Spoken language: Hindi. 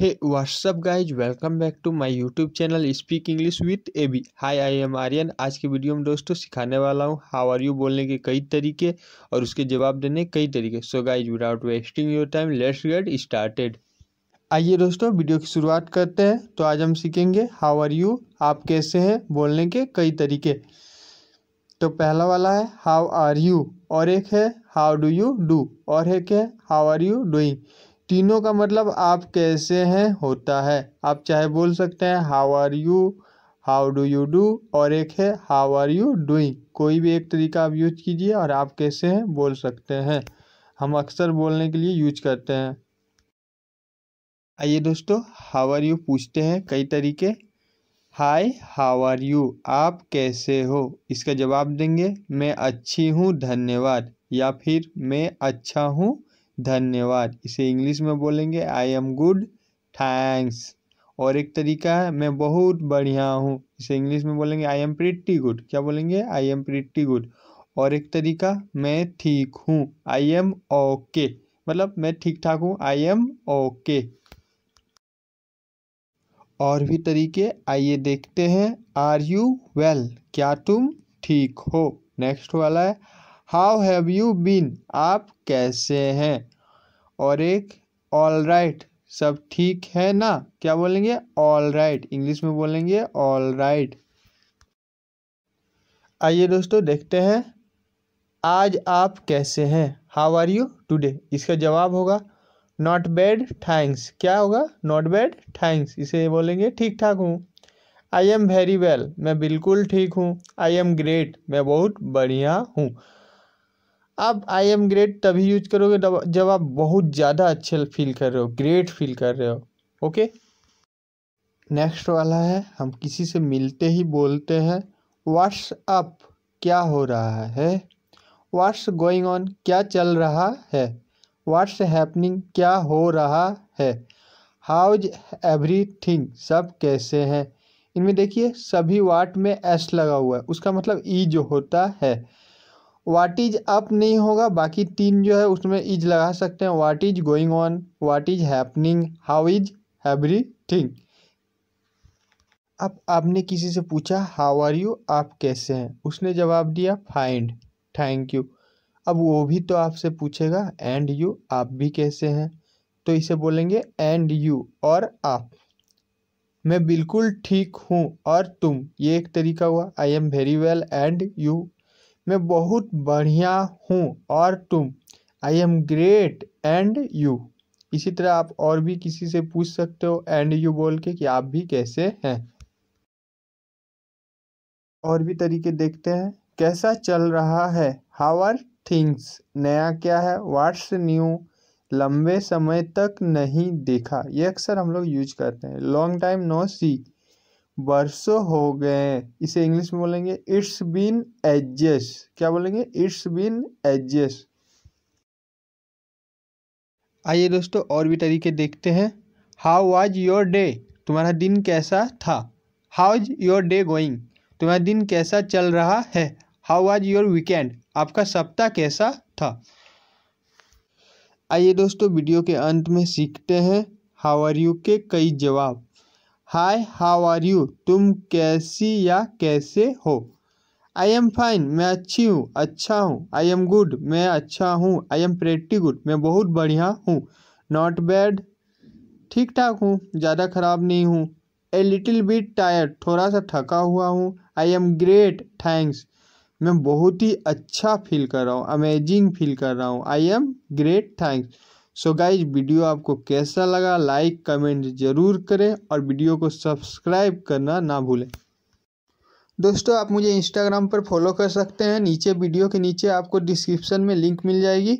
hey what's up guys welcome back to my YouTube channel speak English with A B hi I am Aryan आज के वीडियो में दोस्तों सिखाने वाला हूँ हाउ आर यू बोलने के कई तरीके और उसके जवाब देने के कई तरीके so guys without wasting your time let's get started आइए दोस्तों वीडियो की शुरुआत करते हैं तो आज हम सीखेंगे हाउ आर यू आप कैसे हैं बोलने के कई तरीके तो पहला वाला है हाउ आर यू और एक है हाउ डू यू डू और एक है हाउ आर यू डूइंग तीनों का मतलब आप कैसे हैं होता है आप चाहे बोल सकते हैं how are you how do you do और एक है हाउ आर यू डूइंग कोई भी एक तरीका आप यूज कीजिए और आप कैसे हैं बोल सकते हैं हम अक्सर बोलने के लिए यूज करते हैं आइए दोस्तों हाउ आर यू पूछते हैं कई तरीके हाय हाउ आर यू आप कैसे हो इसका जवाब देंगे मैं अच्छी हूँ धन्यवाद या फिर मैं अच्छा हूँ धन्यवाद इसे इंग्लिश में बोलेंगे आई एम गुड थैंक्स और एक तरीका है मैं बहुत बढ़िया हूँ इसे इंग्लिश में बोलेंगे आई एम प्रिटी गुड क्या बोलेंगे आई एम प्रिटी गुड और एक तरीका मैं ठीक हूँ आई एम ओके मतलब मैं ठीक ठाक हूँ आई एम ओके और भी तरीके आइए देखते हैं आर यू वेल क्या तुम ठीक हो नेक्स्ट वाला है हाउ हैव यू बीन आप कैसे हैं और एक ऑल राइट right, सब ठीक है ना क्या बोलेंगे ऑल राइट इंग्लिश में बोलेंगे ऑल राइट आइए दोस्तों देखते हैं आज आप कैसे हैं हाउ आर यू टुडे इसका जवाब होगा नॉट बैड थैंक्स क्या होगा नॉट बैड थैंक्स इसे बोलेंगे ठीक ठाक हूँ आई एम वेरी वेल मैं बिल्कुल ठीक हूँ आई एम ग्रेट मैं बहुत बढ़िया हूँ आप आई एम ग्रेट तभी यूज करोगे जब आप बहुत ज़्यादा अच्छे फील कर रहे हो ग्रेट फील कर रहे हो ओके नेक्स्ट वाला है हम किसी से मिलते ही बोलते हैं वाट्स अप क्या हो रहा है वाट्स गोइंग ऑन क्या चल रहा है वाट्स हैपनिंग क्या हो रहा है हाउज एवरी थिंग सब कैसे हैं इनमें देखिए सभी वाट में एस लगा हुआ है उसका मतलब ई e जो होता है वाट इज अप नहीं होगा बाकी तीन जो है उसमें इज लगा सकते हैं what is going on what is happening how is everything अब आपने किसी से पूछा हाउ आर यू आप कैसे हैं उसने जवाब दिया फाइंड थैंक यू अब वो भी तो आपसे पूछेगा एंड यू आप भी कैसे हैं तो इसे बोलेंगे एंड यू और आप मैं बिल्कुल ठीक हूँ और तुम ये एक तरीका हुआ I am very well and you मैं बहुत बढ़िया हूँ और तुम I am great and you इसी तरह आप और भी किसी से पूछ सकते हो एंड यू बोल के कि आप भी कैसे हैं और भी तरीके देखते हैं कैसा चल रहा है हाउ आर थिंग्स नया क्या है व्हाट्स न्यू लंबे समय तक नहीं देखा ये अक्सर हम लोग यूज करते हैं लॉन्ग टाइम नो सी वर्षों हो गए इसे इंग्लिश में बोलेंगे इट्स बीन एजेस क्या बोलेंगे इट्स बीन एजेस आइए दोस्तों और भी तरीके देखते हैं हाउ वाज योर डे तुम्हारा दिन कैसा था how is your day going तुम्हारा दिन कैसा चल रहा है हाउ वाज योर वीकेंड आपका सप्ताह कैसा था आइए दोस्तों वीडियो के अंत में सीखते हैं हाउ आर यू के कई जवाब हाय हाउ आर यू तुम कैसी या कैसे हो आई एम फाइन मैं अच्छी हूँ अच्छा हूँ आई एम गुड मैं अच्छा हूँ आई एम प्रेटी गुड मैं बहुत बढ़िया हूँ नॉट बैड ठीक ठाक हूँ ज़्यादा ख़राब नहीं हूँ ए लिटिल बिट टायर्ड थोड़ा सा थका हुआ हूँ आई एम ग्रेट थैंक्स मैं बहुत ही अच्छा फील कर रहा हूँ अमेजिंग फील कर रहा हूँ I am great thanks so guys video आपको कैसा लगा लाइक कमेंट ज़रूर करें और वीडियो को सब्सक्राइब करना ना भूलें दोस्तों आप मुझे इंस्टाग्राम पर फॉलो कर सकते हैं नीचे वीडियो के नीचे आपको डिस्क्रिप्शन में लिंक मिल जाएगी